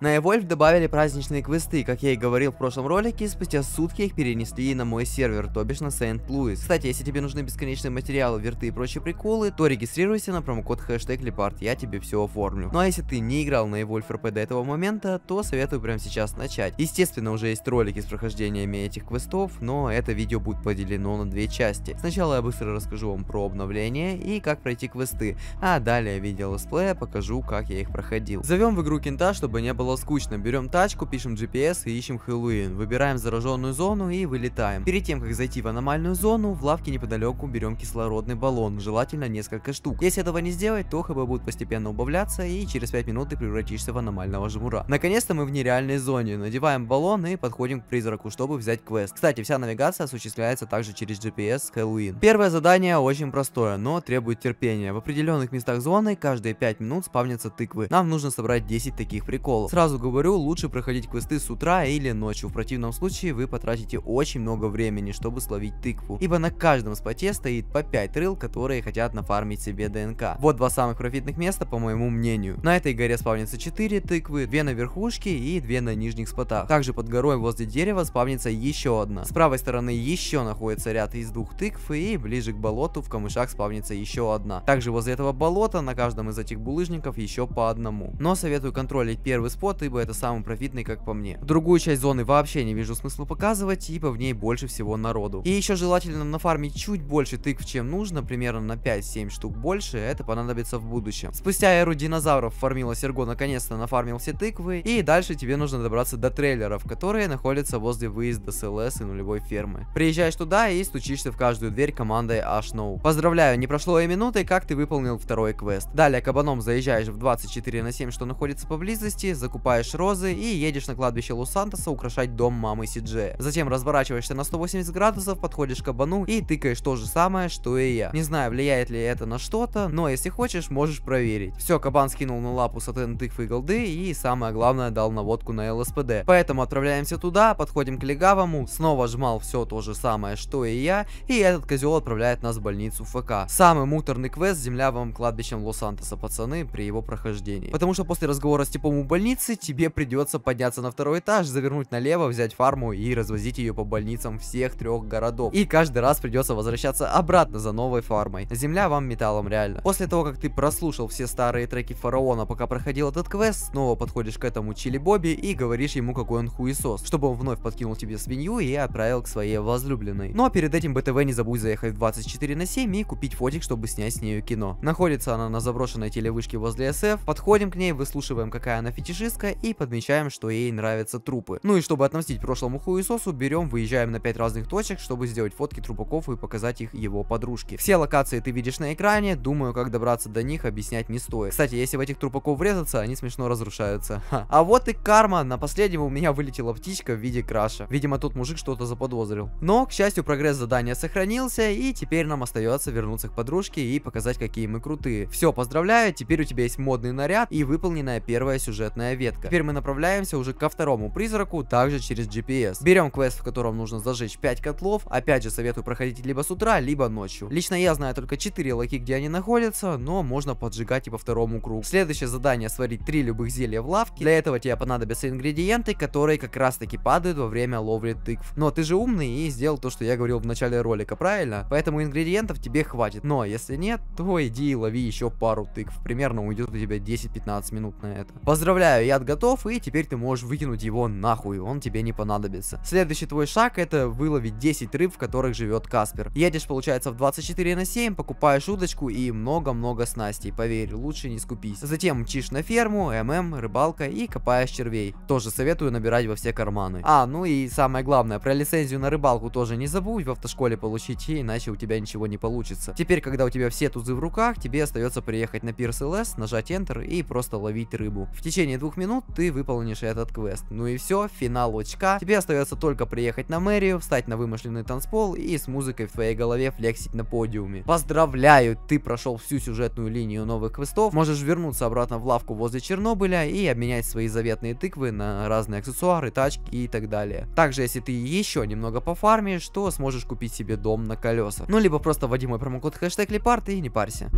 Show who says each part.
Speaker 1: На Evolve добавили праздничные квесты, как я и говорил в прошлом ролике, спустя сутки их перенесли на мой сервер, то бишь на Сент-Луис. Кстати, если тебе нужны бесконечные материалы, верты и прочие приколы, то регистрируйся на промокод хэштег Лепард, я тебе все оформлю. Ну а если ты не играл на Evolve RP до этого момента, то советую прямо сейчас начать. Естественно, уже есть ролики с прохождениями этих квестов, но это видео будет поделено на две части. Сначала я быстро расскажу вам про обновление и как пройти квесты, а далее в виде летсплея покажу, как я их проходил. Зовем в игру кента, чтобы не было было скучно. Берем тачку, пишем GPS и ищем Хэллоуин. Выбираем зараженную зону и вылетаем. Перед тем, как зайти в аномальную зону, в лавке неподалеку берем кислородный баллон, желательно несколько штук. Если этого не сделать, то ХБ будет постепенно убавляться и через 5 минут ты превратишься в аномального жмура. Наконец-то мы в нереальной зоне. Надеваем баллон и подходим к призраку, чтобы взять квест. Кстати, вся навигация осуществляется также через GPS Хэллоуин. Первое задание очень простое, но требует терпения. В определенных местах зоны каждые 5 минут спавнятся тыквы. Нам нужно собрать 10 таких приколов сразу говорю, лучше проходить квесты с утра или ночью, в противном случае вы потратите очень много времени, чтобы словить тыкву, ибо на каждом споте стоит по 5 рыл, которые хотят нафармить себе ДНК. Вот два самых профитных места, по моему мнению. На этой горе спавнится 4 тыквы, 2 на верхушке и 2 на нижних спотах. Также под горой возле дерева спавнится еще одна. С правой стороны еще находится ряд из двух тыкв и ближе к болоту в камышах спавнится еще одна. Также возле этого болота на каждом из этих булыжников еще по одному. Но советую контролить первый спот работы, ибо это самый профитный, как по мне. Другую часть зоны вообще не вижу смысла показывать, ибо в ней больше всего народу. И еще желательно нафармить чуть больше тыкв, чем нужно, примерно на 5-7 штук больше, это понадобится в будущем. Спустя эру динозавров фармила Серго наконец-то нафармил все тыквы, и дальше тебе нужно добраться до трейлеров, которые находятся возле выезда СЛС и нулевой фермы. Приезжаешь туда и стучишься в каждую дверь командой HNO. Поздравляю, не прошло и минуты, как ты выполнил второй квест. Далее кабаном заезжаешь в 24 на 7, что находится поблизости, закупаешь покупаешь розы и едешь на кладбище Лос-Сантоса украшать дом мамы Сиджея. Затем разворачиваешься на 180 градусов, подходишь к кабану и тыкаешь то же самое, что и я. Не знаю, влияет ли это на что-то, но если хочешь, можешь проверить. Все, кабан скинул на лапу сатэн тыквы голды и самое главное дал наводку на ЛСПД. Поэтому отправляемся туда, подходим к легавому, снова жмал все то же самое, что и я, и этот козел отправляет нас в больницу ФК. Самый муторный квест земля вам кладбищем Лос-Сантоса, пацаны, при его прохождении. Потому что после разговора с типом у больницы Макси, тебе придется подняться на второй этаж, завернуть налево, взять фарму и развозить ее по больницам всех трех городов. И каждый раз придется возвращаться обратно за новой фармой. Земля вам металлом реально. После того, как ты прослушал все старые треки фараона, пока проходил этот квест, снова подходишь к этому Чили Бобби и говоришь ему, какой он хуесос, чтобы он вновь подкинул тебе свинью и отправил к своей возлюбленной. Ну а перед этим БТВ не забудь заехать в 24 на 7 и купить фотик, чтобы снять с нею кино. Находится она на заброшенной телевышке возле СФ, подходим к ней, выслушиваем, какая она фетишист поездка и подмечаем, что ей нравятся трупы. Ну и чтобы отомстить прошлому хуесосу, берем, выезжаем на 5 разных точек, чтобы сделать фотки трупаков и показать их его подружке. Все локации ты видишь на экране, думаю, как добраться до них объяснять не стоит. Кстати, если в этих трупаков врезаться, они смешно разрушаются. Ха. А вот и карма, на последнем у меня вылетела птичка в виде краша. Видимо, тот мужик что-то заподозрил. Но, к счастью, прогресс задания сохранился, и теперь нам остается вернуться к подружке и показать, какие мы крутые. Все, поздравляю, теперь у тебя есть модный наряд и выполненная первая сюжетная ветка. Теперь мы направляемся уже ко второму призраку, также через GPS. Берем квест, в котором нужно зажечь 5 котлов. Опять же, советую проходить либо с утра, либо ночью. Лично я знаю только 4 лаки, где они находятся, но можно поджигать и по второму кругу. Следующее задание сварить 3 любых зелья в лавке. Для этого тебе понадобятся ингредиенты, которые как раз таки падают во время ловли тыкв. Но ты же умный и сделал то, что я говорил в начале ролика, правильно? Поэтому ингредиентов тебе хватит. Но если нет, то иди и лови еще пару тыкв. Примерно уйдет у тебя 10-15 минут на это. Поздравляю, яд готов, и теперь ты можешь выкинуть его нахуй, он тебе не понадобится. Следующий твой шаг это выловить 10 рыб, в которых живет Каспер. Едешь, получается, в 24 на 7, покупаешь удочку и много-много снастей, поверь, лучше не скупись. Затем мчишь на ферму, ММ, рыбалка и копаешь червей. Тоже советую набирать во все карманы. А, ну и самое главное, про лицензию на рыбалку тоже не забудь в автошколе получить, иначе у тебя ничего не получится. Теперь, когда у тебя все тузы в руках, тебе остается приехать на пирс ЛС, нажать Enter и просто ловить рыбу. В течение двух минут ты выполнишь этот квест. Ну и все, финал очка. Тебе остается только приехать на мэрию, встать на вымышленный танцпол и с музыкой в твоей голове флексить на подиуме. Поздравляю, ты прошел всю сюжетную линию новых квестов, можешь вернуться обратно в лавку возле Чернобыля и обменять свои заветные тыквы на разные аксессуары, тачки и так далее. Также, если ты еще немного пофармишь, то сможешь купить себе дом на колеса. Ну, либо просто вводи мой промокод хэштег Лепард и не парься.